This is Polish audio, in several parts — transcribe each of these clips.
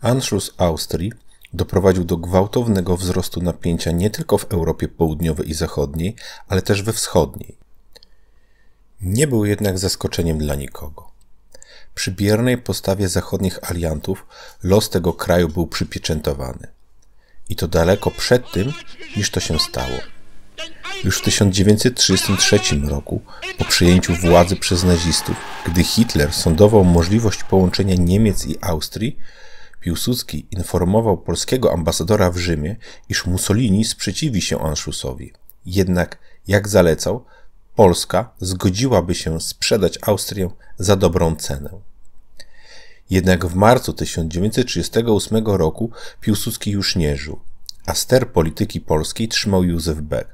Anschluss Austrii doprowadził do gwałtownego wzrostu napięcia nie tylko w Europie Południowej i Zachodniej, ale też we Wschodniej. Nie był jednak zaskoczeniem dla nikogo. Przy biernej postawie zachodnich aliantów los tego kraju był przypieczętowany. I to daleko przed tym, niż to się stało. Już w 1933 roku, po przejęciu władzy przez nazistów, gdy Hitler sądował możliwość połączenia Niemiec i Austrii, Piłsudski informował polskiego ambasadora w Rzymie, iż Mussolini sprzeciwi się Anszusowi. Jednak, jak zalecał, Polska zgodziłaby się sprzedać Austrię za dobrą cenę. Jednak w marcu 1938 roku Piłsudski już nie żył, a ster polityki polskiej trzymał Józef Beck,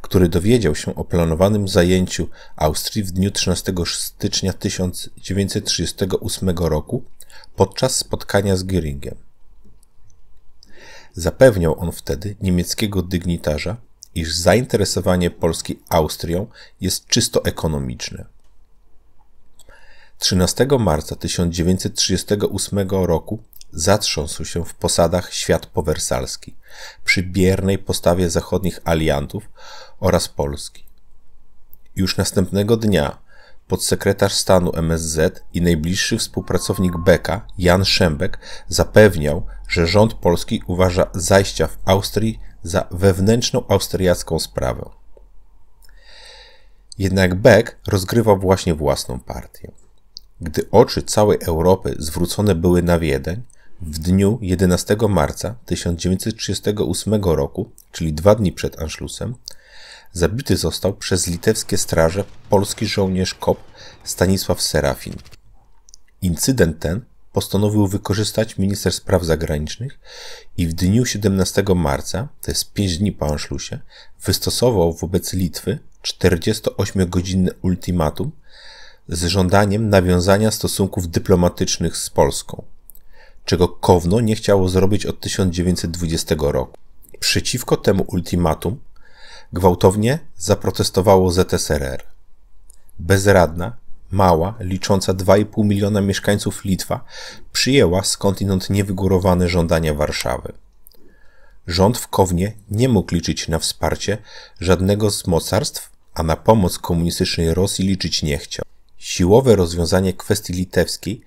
który dowiedział się o planowanym zajęciu Austrii w dniu 13 stycznia 1938 roku podczas spotkania z Göringiem. Zapewniał on wtedy niemieckiego dygnitarza, iż zainteresowanie Polski Austrią jest czysto ekonomiczne. 13 marca 1938 roku zatrząsł się w posadach świat powersalski, przy biernej postawie zachodnich aliantów oraz Polski. Już następnego dnia podsekretarz stanu MSZ i najbliższy współpracownik Beka, Jan Szembek, zapewniał, że rząd polski uważa zajścia w Austrii za wewnętrzną austriacką sprawę. Jednak Beck rozgrywał właśnie własną partię. Gdy oczy całej Europy zwrócone były na Wiedeń, w dniu 11 marca 1938 roku, czyli dwa dni przed Anschlussem, Zabity został przez litewskie straże polski żołnierz KOP Stanisław Serafin. Incydent ten postanowił wykorzystać minister spraw zagranicznych i w dniu 17 marca, to jest 5 dni po Anschlussie, wystosował wobec Litwy 48-godzinne ultimatum z żądaniem nawiązania stosunków dyplomatycznych z Polską, czego Kowno nie chciało zrobić od 1920 roku. Przeciwko temu ultimatum Gwałtownie zaprotestowało ZSRR. Bezradna, mała, licząca 2,5 miliona mieszkańców Litwa przyjęła skądinąd niewygórowane żądania Warszawy. Rząd w Kownie nie mógł liczyć na wsparcie żadnego z mocarstw, a na pomoc komunistycznej Rosji liczyć nie chciał. Siłowe rozwiązanie kwestii litewskiej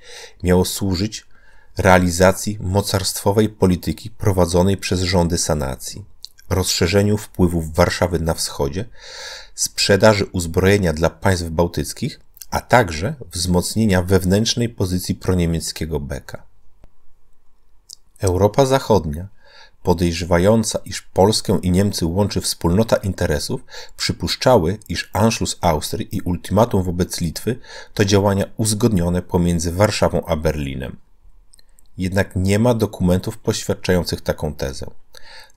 miało służyć realizacji mocarstwowej polityki prowadzonej przez rządy sanacji rozszerzeniu wpływów Warszawy na wschodzie, sprzedaży uzbrojenia dla państw bałtyckich, a także wzmocnienia wewnętrznej pozycji proniemieckiego Beka. Europa Zachodnia, podejrzewająca, iż Polskę i Niemcy łączy wspólnota interesów, przypuszczały, iż Anschluss Austrii i ultimatum wobec Litwy to działania uzgodnione pomiędzy Warszawą a Berlinem. Jednak nie ma dokumentów poświadczających taką tezę.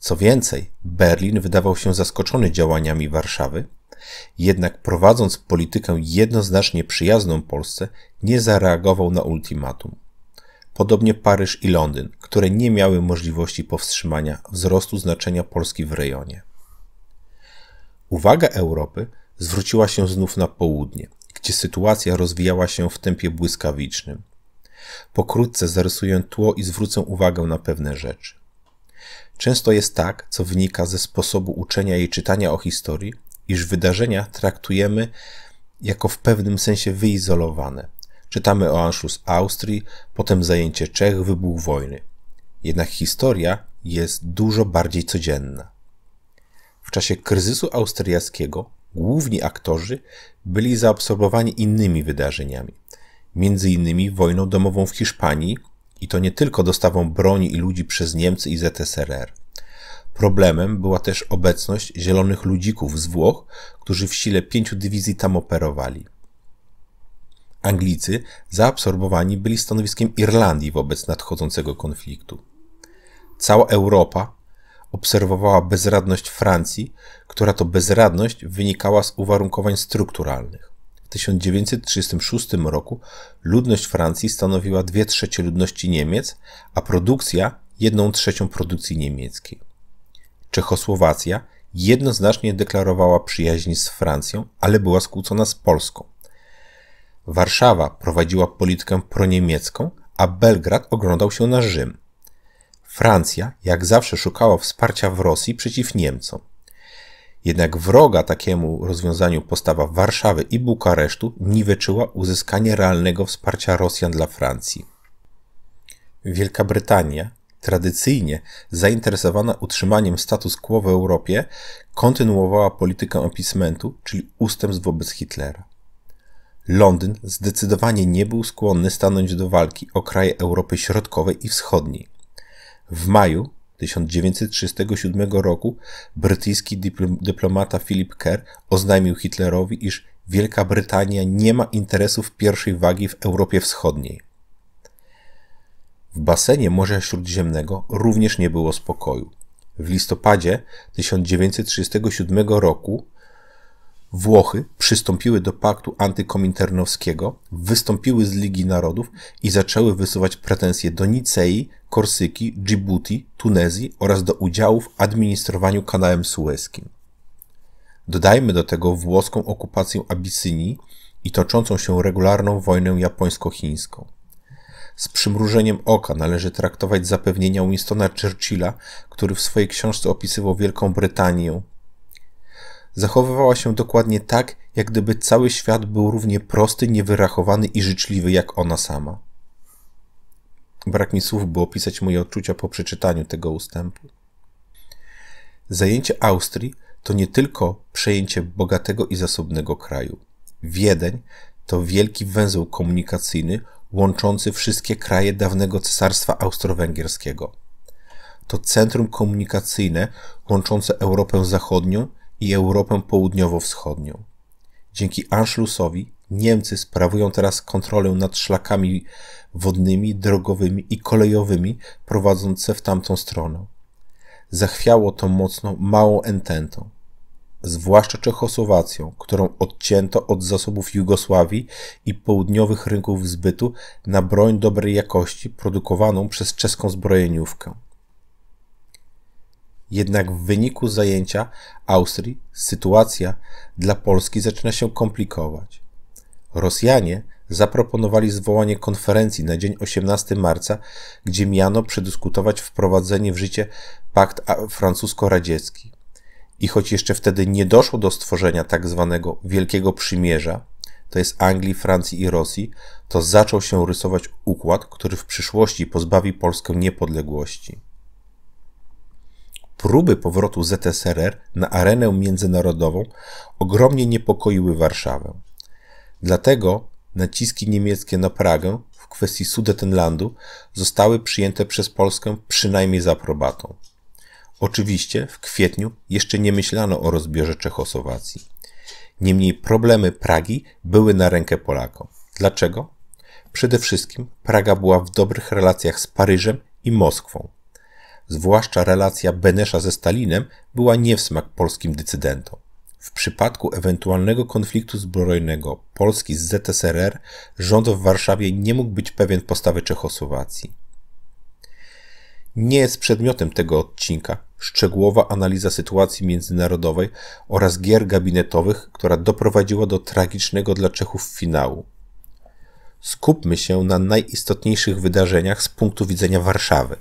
Co więcej, Berlin wydawał się zaskoczony działaniami Warszawy, jednak prowadząc politykę jednoznacznie przyjazną Polsce, nie zareagował na ultimatum. Podobnie Paryż i Londyn, które nie miały możliwości powstrzymania wzrostu znaczenia Polski w rejonie. Uwaga Europy zwróciła się znów na południe, gdzie sytuacja rozwijała się w tempie błyskawicznym. Pokrótce zarysuję tło i zwrócę uwagę na pewne rzeczy. Często jest tak, co wynika ze sposobu uczenia i czytania o historii, iż wydarzenia traktujemy jako w pewnym sensie wyizolowane. Czytamy o Anschluss Austrii, potem zajęcie Czech, wybuch wojny. Jednak historia jest dużo bardziej codzienna. W czasie kryzysu austriackiego główni aktorzy byli zaabsorbowani innymi wydarzeniami, między innymi wojną domową w Hiszpanii i to nie tylko dostawą broni i ludzi przez Niemcy i ZSRR. Problemem była też obecność zielonych ludzików z Włoch, którzy w sile pięciu dywizji tam operowali. Anglicy zaabsorbowani byli stanowiskiem Irlandii wobec nadchodzącego konfliktu. Cała Europa obserwowała bezradność Francji, która to bezradność wynikała z uwarunkowań strukturalnych. 1936 roku ludność Francji stanowiła 2 trzecie ludności Niemiec, a produkcja 1 trzecią produkcji niemieckiej. Czechosłowacja jednoznacznie deklarowała przyjaźń z Francją, ale była skłócona z Polską. Warszawa prowadziła politykę proniemiecką, a Belgrad oglądał się na Rzym. Francja, jak zawsze, szukała wsparcia w Rosji przeciw Niemcom. Jednak wroga takiemu rozwiązaniu postawa Warszawy i Bukaresztu niweczyła uzyskanie realnego wsparcia Rosjan dla Francji. Wielka Brytania, tradycyjnie zainteresowana utrzymaniem status quo w Europie, kontynuowała politykę opismentu, czyli ustępstw wobec Hitlera. Londyn zdecydowanie nie był skłonny stanąć do walki o kraje Europy Środkowej i Wschodniej. W maju 1937 roku brytyjski dyplomata Philip Kerr oznajmił Hitlerowi, iż Wielka Brytania nie ma interesów pierwszej wagi w Europie Wschodniej. W basenie Morza Śródziemnego również nie było spokoju. W listopadzie 1937 roku Włochy przystąpiły do paktu antykominternowskiego, wystąpiły z Ligi Narodów i zaczęły wysuwać pretensje do Nicei, Korsyki, Djibouti, Tunezji oraz do udziału w administrowaniu kanałem sueskim. Dodajmy do tego włoską okupację Abysynii i toczącą się regularną wojnę japońsko-chińską. Z przymrużeniem oka należy traktować zapewnienia Winstona Churchilla, który w swojej książce opisywał Wielką Brytanię Zachowywała się dokładnie tak, jak gdyby cały świat był równie prosty, niewyrachowany i życzliwy jak ona sama. Brak mi słów, by opisać moje odczucia po przeczytaniu tego ustępu. Zajęcie Austrii to nie tylko przejęcie bogatego i zasobnego kraju. Wiedeń to wielki węzeł komunikacyjny łączący wszystkie kraje dawnego Cesarstwa Austro-Węgierskiego. To centrum komunikacyjne łączące Europę Zachodnią i Europę Południowo-Wschodnią. Dzięki Anschlussowi Niemcy sprawują teraz kontrolę nad szlakami wodnymi, drogowymi i kolejowymi prowadzące w tamtą stronę. Zachwiało to mocno małą ententą, zwłaszcza Czechosłowacją, którą odcięto od zasobów Jugosławii i południowych rynków zbytu na broń dobrej jakości produkowaną przez czeską zbrojeniówkę. Jednak w wyniku zajęcia Austrii sytuacja dla Polski zaczyna się komplikować. Rosjanie zaproponowali zwołanie konferencji na dzień 18 marca, gdzie miano przedyskutować wprowadzenie w życie pakt francusko-radziecki. I choć jeszcze wtedy nie doszło do stworzenia tak zwanego Wielkiego Przymierza, to jest Anglii, Francji i Rosji, to zaczął się rysować układ, który w przyszłości pozbawi Polskę niepodległości. Próby powrotu ZSRR na arenę międzynarodową ogromnie niepokoiły Warszawę. Dlatego naciski niemieckie na Pragę w kwestii Sudetenlandu zostały przyjęte przez Polskę przynajmniej z aprobatą. Oczywiście w kwietniu jeszcze nie myślano o rozbiorze Czechosłowacji. Niemniej problemy Pragi były na rękę Polakom. Dlaczego? Przede wszystkim Praga była w dobrych relacjach z Paryżem i Moskwą zwłaszcza relacja Benesza ze Stalinem, była nie w smak polskim decydentom. W przypadku ewentualnego konfliktu zbrojnego Polski z ZSRR rząd w Warszawie nie mógł być pewien postawy Czechosłowacji. Nie jest przedmiotem tego odcinka szczegółowa analiza sytuacji międzynarodowej oraz gier gabinetowych, która doprowadziła do tragicznego dla Czechów finału. Skupmy się na najistotniejszych wydarzeniach z punktu widzenia Warszawy.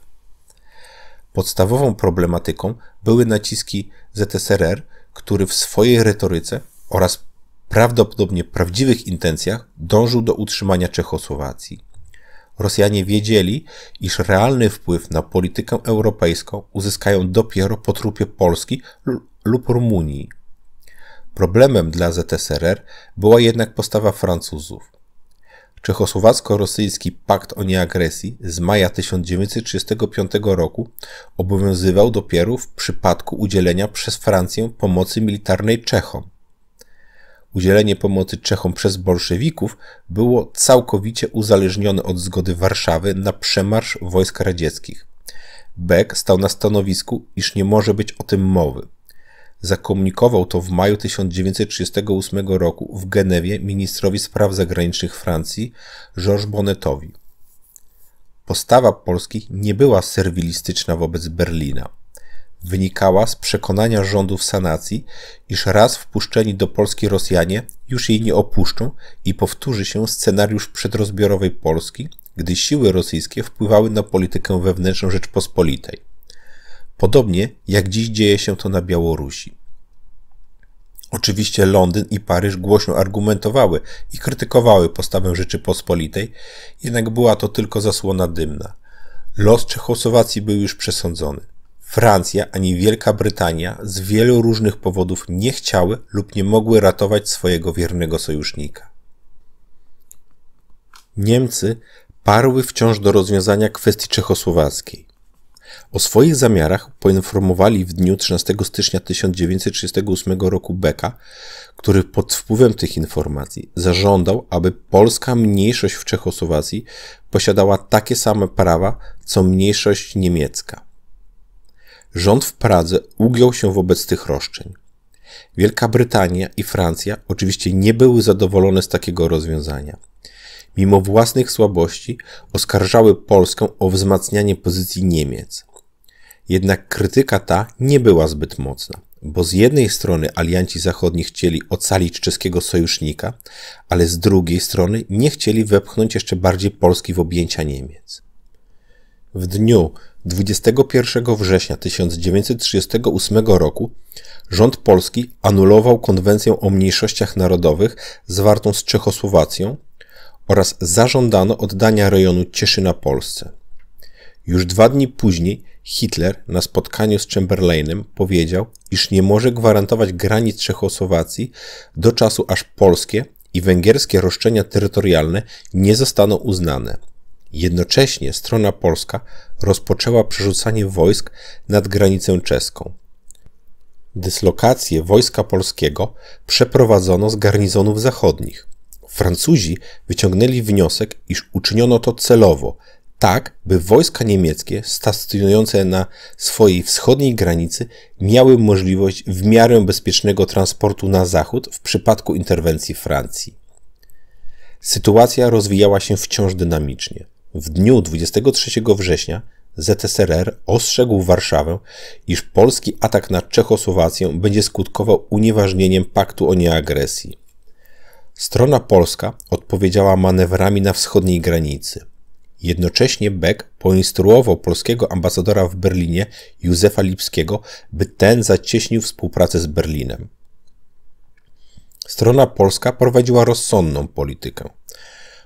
Podstawową problematyką były naciski ZSRR, który w swojej retoryce oraz prawdopodobnie prawdziwych intencjach dążył do utrzymania Czechosłowacji. Rosjanie wiedzieli, iż realny wpływ na politykę europejską uzyskają dopiero po trupie Polski lub Rumunii. Problemem dla ZSRR była jednak postawa Francuzów. Czechosłowacko-rosyjski Pakt o Nieagresji z maja 1935 roku obowiązywał dopiero w przypadku udzielenia przez Francję pomocy militarnej Czechom. Udzielenie pomocy Czechom przez bolszewików było całkowicie uzależnione od zgody Warszawy na przemarsz wojsk radzieckich. Beck stał na stanowisku, iż nie może być o tym mowy. Zakomunikował to w maju 1938 roku w Genewie ministrowi spraw zagranicznych Francji Georges Bonnetowi. Postawa Polski nie była serwilistyczna wobec Berlina. Wynikała z przekonania rządów sanacji, iż raz wpuszczeni do Polski Rosjanie już jej nie opuszczą i powtórzy się scenariusz przedrozbiorowej Polski, gdy siły rosyjskie wpływały na politykę wewnętrzną Rzeczpospolitej podobnie jak dziś dzieje się to na Białorusi. Oczywiście Londyn i Paryż głośno argumentowały i krytykowały postawę Rzeczypospolitej, jednak była to tylko zasłona dymna. Los Czechosłowacji był już przesądzony. Francja ani Wielka Brytania z wielu różnych powodów nie chciały lub nie mogły ratować swojego wiernego sojusznika. Niemcy parły wciąż do rozwiązania kwestii czechosłowackiej. O swoich zamiarach poinformowali w dniu 13 stycznia 1938 roku Beka, który pod wpływem tych informacji zażądał, aby polska mniejszość w Czechosłowacji posiadała takie same prawa co mniejszość niemiecka. Rząd w Pradze ugiął się wobec tych roszczeń. Wielka Brytania i Francja oczywiście nie były zadowolone z takiego rozwiązania mimo własnych słabości, oskarżały Polskę o wzmacnianie pozycji Niemiec. Jednak krytyka ta nie była zbyt mocna, bo z jednej strony alianci zachodni chcieli ocalić czeskiego sojusznika, ale z drugiej strony nie chcieli wepchnąć jeszcze bardziej Polski w objęcia Niemiec. W dniu 21 września 1938 roku rząd polski anulował konwencję o mniejszościach narodowych zawartą z Czechosłowacją oraz zażądano oddania rejonu Cieszyna Polsce. Już dwa dni później Hitler na spotkaniu z Chamberlainem powiedział, iż nie może gwarantować granic Czechosłowacji do czasu aż polskie i węgierskie roszczenia terytorialne nie zostaną uznane. Jednocześnie strona polska rozpoczęła przerzucanie wojsk nad granicę czeską. Dyslokację wojska polskiego przeprowadzono z garnizonów zachodnich. Francuzi wyciągnęli wniosek, iż uczyniono to celowo, tak by wojska niemieckie stacjonujące na swojej wschodniej granicy miały możliwość w miarę bezpiecznego transportu na zachód w przypadku interwencji Francji. Sytuacja rozwijała się wciąż dynamicznie. W dniu 23 września ZSRR ostrzegł Warszawę, iż polski atak na Czechosłowację będzie skutkował unieważnieniem paktu o nieagresji. Strona polska odpowiedziała manewrami na wschodniej granicy. Jednocześnie Beck poinstruował polskiego ambasadora w Berlinie Józefa Lipskiego, by ten zacieśnił współpracę z Berlinem. Strona polska prowadziła rozsądną politykę.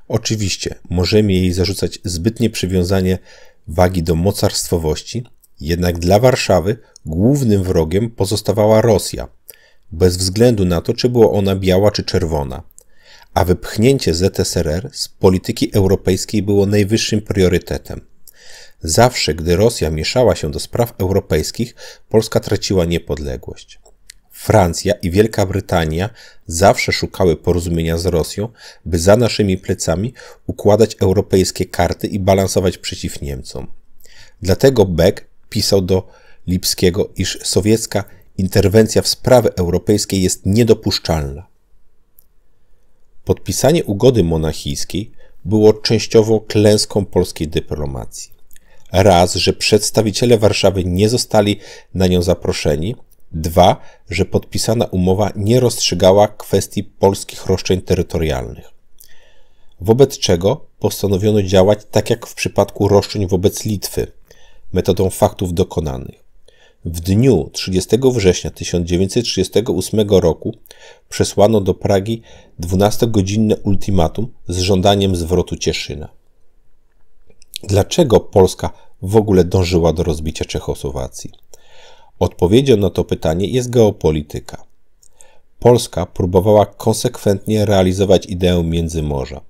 Oczywiście możemy jej zarzucać zbytnie przywiązanie wagi do mocarstwowości, jednak dla Warszawy głównym wrogiem pozostawała Rosja, bez względu na to, czy była ona biała czy czerwona – a wypchnięcie ZSRR z polityki europejskiej było najwyższym priorytetem. Zawsze, gdy Rosja mieszała się do spraw europejskich, Polska traciła niepodległość. Francja i Wielka Brytania zawsze szukały porozumienia z Rosją, by za naszymi plecami układać europejskie karty i balansować przeciw Niemcom. Dlatego Beck pisał do Lipskiego, iż sowiecka interwencja w sprawy europejskiej jest niedopuszczalna. Podpisanie ugody monachijskiej było częściowo klęską polskiej dyplomacji. Raz, że przedstawiciele Warszawy nie zostali na nią zaproszeni, dwa, że podpisana umowa nie rozstrzygała kwestii polskich roszczeń terytorialnych. Wobec czego postanowiono działać tak jak w przypadku roszczeń wobec Litwy, metodą faktów dokonanych. W dniu 30 września 1938 roku przesłano do Pragi 12-godzinne ultimatum z żądaniem zwrotu Cieszyna. Dlaczego Polska w ogóle dążyła do rozbicia Czechosłowacji? Odpowiedzią na to pytanie jest geopolityka. Polska próbowała konsekwentnie realizować ideę Międzymorza,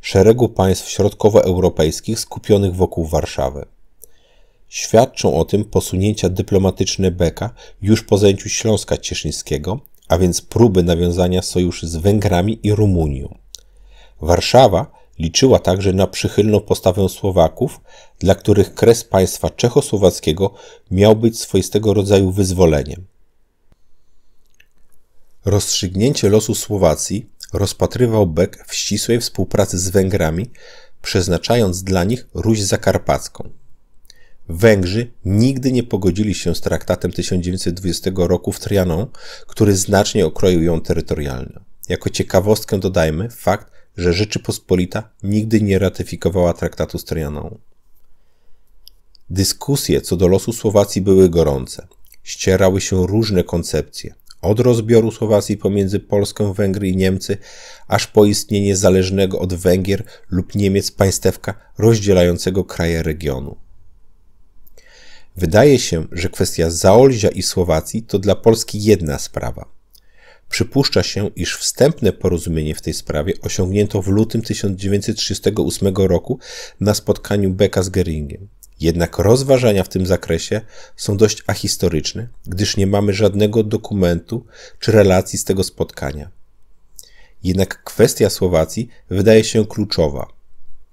szeregu państw środkowoeuropejskich skupionych wokół Warszawy. Świadczą o tym posunięcia dyplomatyczne Beka już po zajęciu Śląska Cieszyńskiego, a więc próby nawiązania sojuszy z Węgrami i Rumunią. Warszawa liczyła także na przychylną postawę Słowaków, dla których kres państwa czechosłowackiego miał być swoistego rodzaju wyzwoleniem. Rozstrzygnięcie losu Słowacji rozpatrywał Beck w ścisłej współpracy z Węgrami, przeznaczając dla nich Ruś Zakarpacką. Węgrzy nigdy nie pogodzili się z traktatem 1920 roku w Trianon, który znacznie okroił ją terytorialnie. Jako ciekawostkę dodajmy fakt, że Rzeczypospolita nigdy nie ratyfikowała traktatu z Trianon. Dyskusje co do losu Słowacji były gorące. Ścierały się różne koncepcje. Od rozbioru Słowacji pomiędzy Polską, Węgry i Niemcy, aż po istnienie zależnego od Węgier lub Niemiec państewka rozdzielającego kraje regionu. Wydaje się, że kwestia Zaolzia i Słowacji to dla Polski jedna sprawa. Przypuszcza się, iż wstępne porozumienie w tej sprawie osiągnięto w lutym 1938 roku na spotkaniu Beka z Geringiem. Jednak rozważania w tym zakresie są dość ahistoryczne, gdyż nie mamy żadnego dokumentu czy relacji z tego spotkania. Jednak kwestia Słowacji wydaje się kluczowa.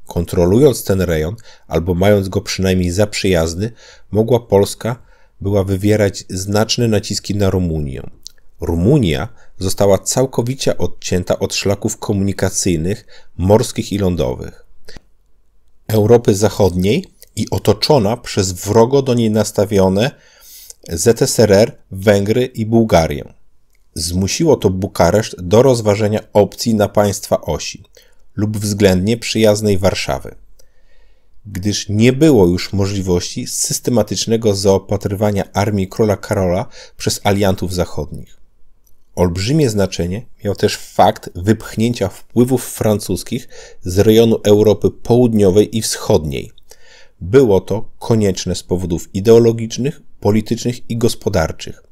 Kontrolując ten rejon, albo mając go przynajmniej za przyjazny, mogła Polska była wywierać znaczne naciski na Rumunię. Rumunia została całkowicie odcięta od szlaków komunikacyjnych, morskich i lądowych. Europy Zachodniej i otoczona przez wrogo do niej nastawione ZSRR, Węgry i Bułgarię. Zmusiło to Bukareszt do rozważenia opcji na państwa osi lub względnie przyjaznej Warszawy, gdyż nie było już możliwości systematycznego zaopatrywania armii króla Karola przez aliantów zachodnich. Olbrzymie znaczenie miał też fakt wypchnięcia wpływów francuskich z rejonu Europy Południowej i Wschodniej. Było to konieczne z powodów ideologicznych, politycznych i gospodarczych.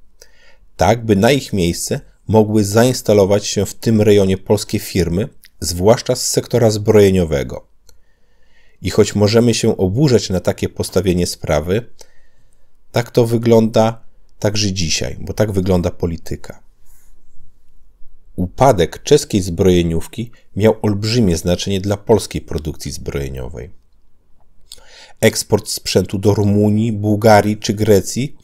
Tak, by na ich miejsce mogły zainstalować się w tym rejonie polskie firmy, zwłaszcza z sektora zbrojeniowego. I choć możemy się oburzać na takie postawienie sprawy, tak to wygląda także dzisiaj, bo tak wygląda polityka. Upadek czeskiej zbrojeniówki miał olbrzymie znaczenie dla polskiej produkcji zbrojeniowej. Eksport sprzętu do Rumunii, Bułgarii czy Grecji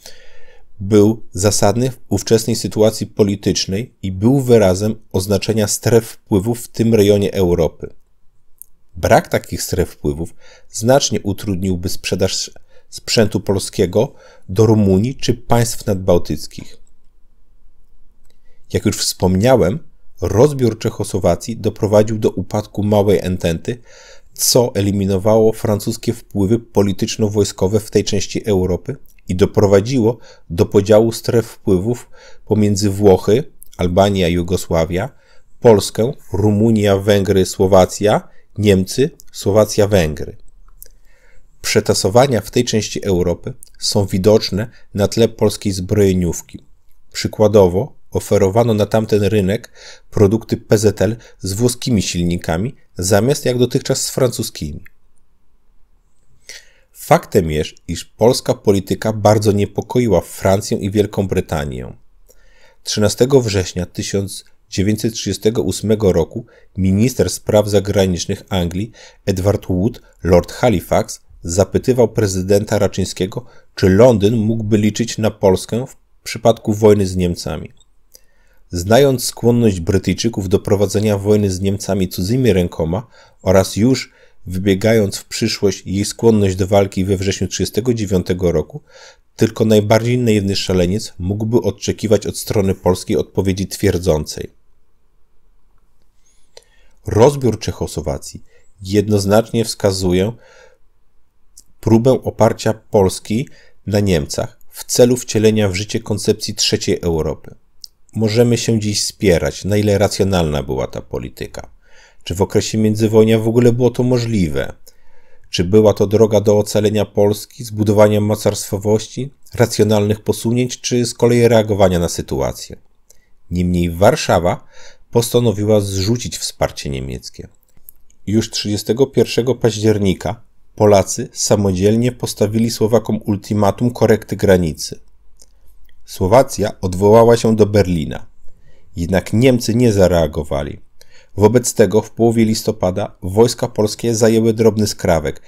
był zasadny w ówczesnej sytuacji politycznej i był wyrazem oznaczenia stref wpływów w tym rejonie Europy. Brak takich stref wpływów znacznie utrudniłby sprzedaż sprzętu polskiego do Rumunii czy państw nadbałtyckich. Jak już wspomniałem, rozbiór Czechosłowacji doprowadził do upadku małej ententy, co eliminowało francuskie wpływy polityczno-wojskowe w tej części Europy, i doprowadziło do podziału stref wpływów pomiędzy Włochy, Albania, Jugosławia, Polskę, Rumunia, Węgry, Słowacja, Niemcy, Słowacja, Węgry. Przetasowania w tej części Europy są widoczne na tle polskiej zbrojeniówki. Przykładowo oferowano na tamten rynek produkty PZL z włoskimi silnikami, zamiast jak dotychczas z francuskimi. Faktem jest, iż polska polityka bardzo niepokoiła Francję i Wielką Brytanię. 13 września 1938 roku minister spraw zagranicznych Anglii Edward Wood, Lord Halifax, zapytywał prezydenta Raczyńskiego, czy Londyn mógłby liczyć na Polskę w przypadku wojny z Niemcami. Znając skłonność Brytyjczyków do prowadzenia wojny z Niemcami cudzymi rękoma oraz już wybiegając w przyszłość i jej skłonność do walki we wrześniu 1939 roku, tylko najbardziej naiwny szaleniec mógłby oczekiwać od strony polskiej odpowiedzi twierdzącej. Rozbiór Czechosłowacji jednoznacznie wskazuje próbę oparcia Polski na Niemcach w celu wcielenia w życie koncepcji trzeciej Europy. Możemy się dziś spierać, na ile racjonalna była ta polityka. Czy w okresie międzywojnia w ogóle było to możliwe? Czy była to droga do ocalenia Polski, zbudowania mocarstwowości, racjonalnych posunięć, czy z kolei reagowania na sytuację? Niemniej Warszawa postanowiła zrzucić wsparcie niemieckie. Już 31 października Polacy samodzielnie postawili Słowakom ultimatum korekty granicy. Słowacja odwołała się do Berlina. Jednak Niemcy nie zareagowali. Wobec tego w połowie listopada wojska polskie zajęły drobny skrawek,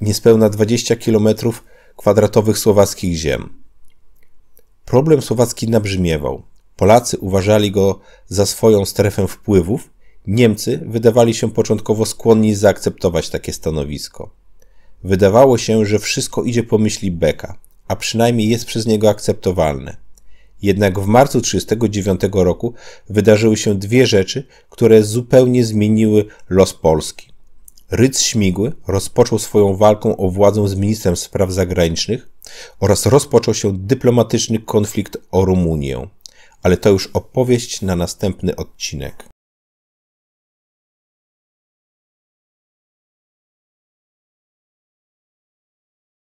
niespełna 20 km kwadratowych słowackich ziem. Problem słowacki nabrzmiewał. Polacy uważali go za swoją strefę wpływów, Niemcy wydawali się początkowo skłonni zaakceptować takie stanowisko. Wydawało się, że wszystko idzie po myśli Beka, a przynajmniej jest przez niego akceptowalne. Jednak w marcu 1939 roku wydarzyły się dwie rzeczy, które zupełnie zmieniły los Polski. Rydz Śmigły rozpoczął swoją walkę o władzę z ministrem spraw zagranicznych oraz rozpoczął się dyplomatyczny konflikt o Rumunię. Ale to już opowieść na następny odcinek.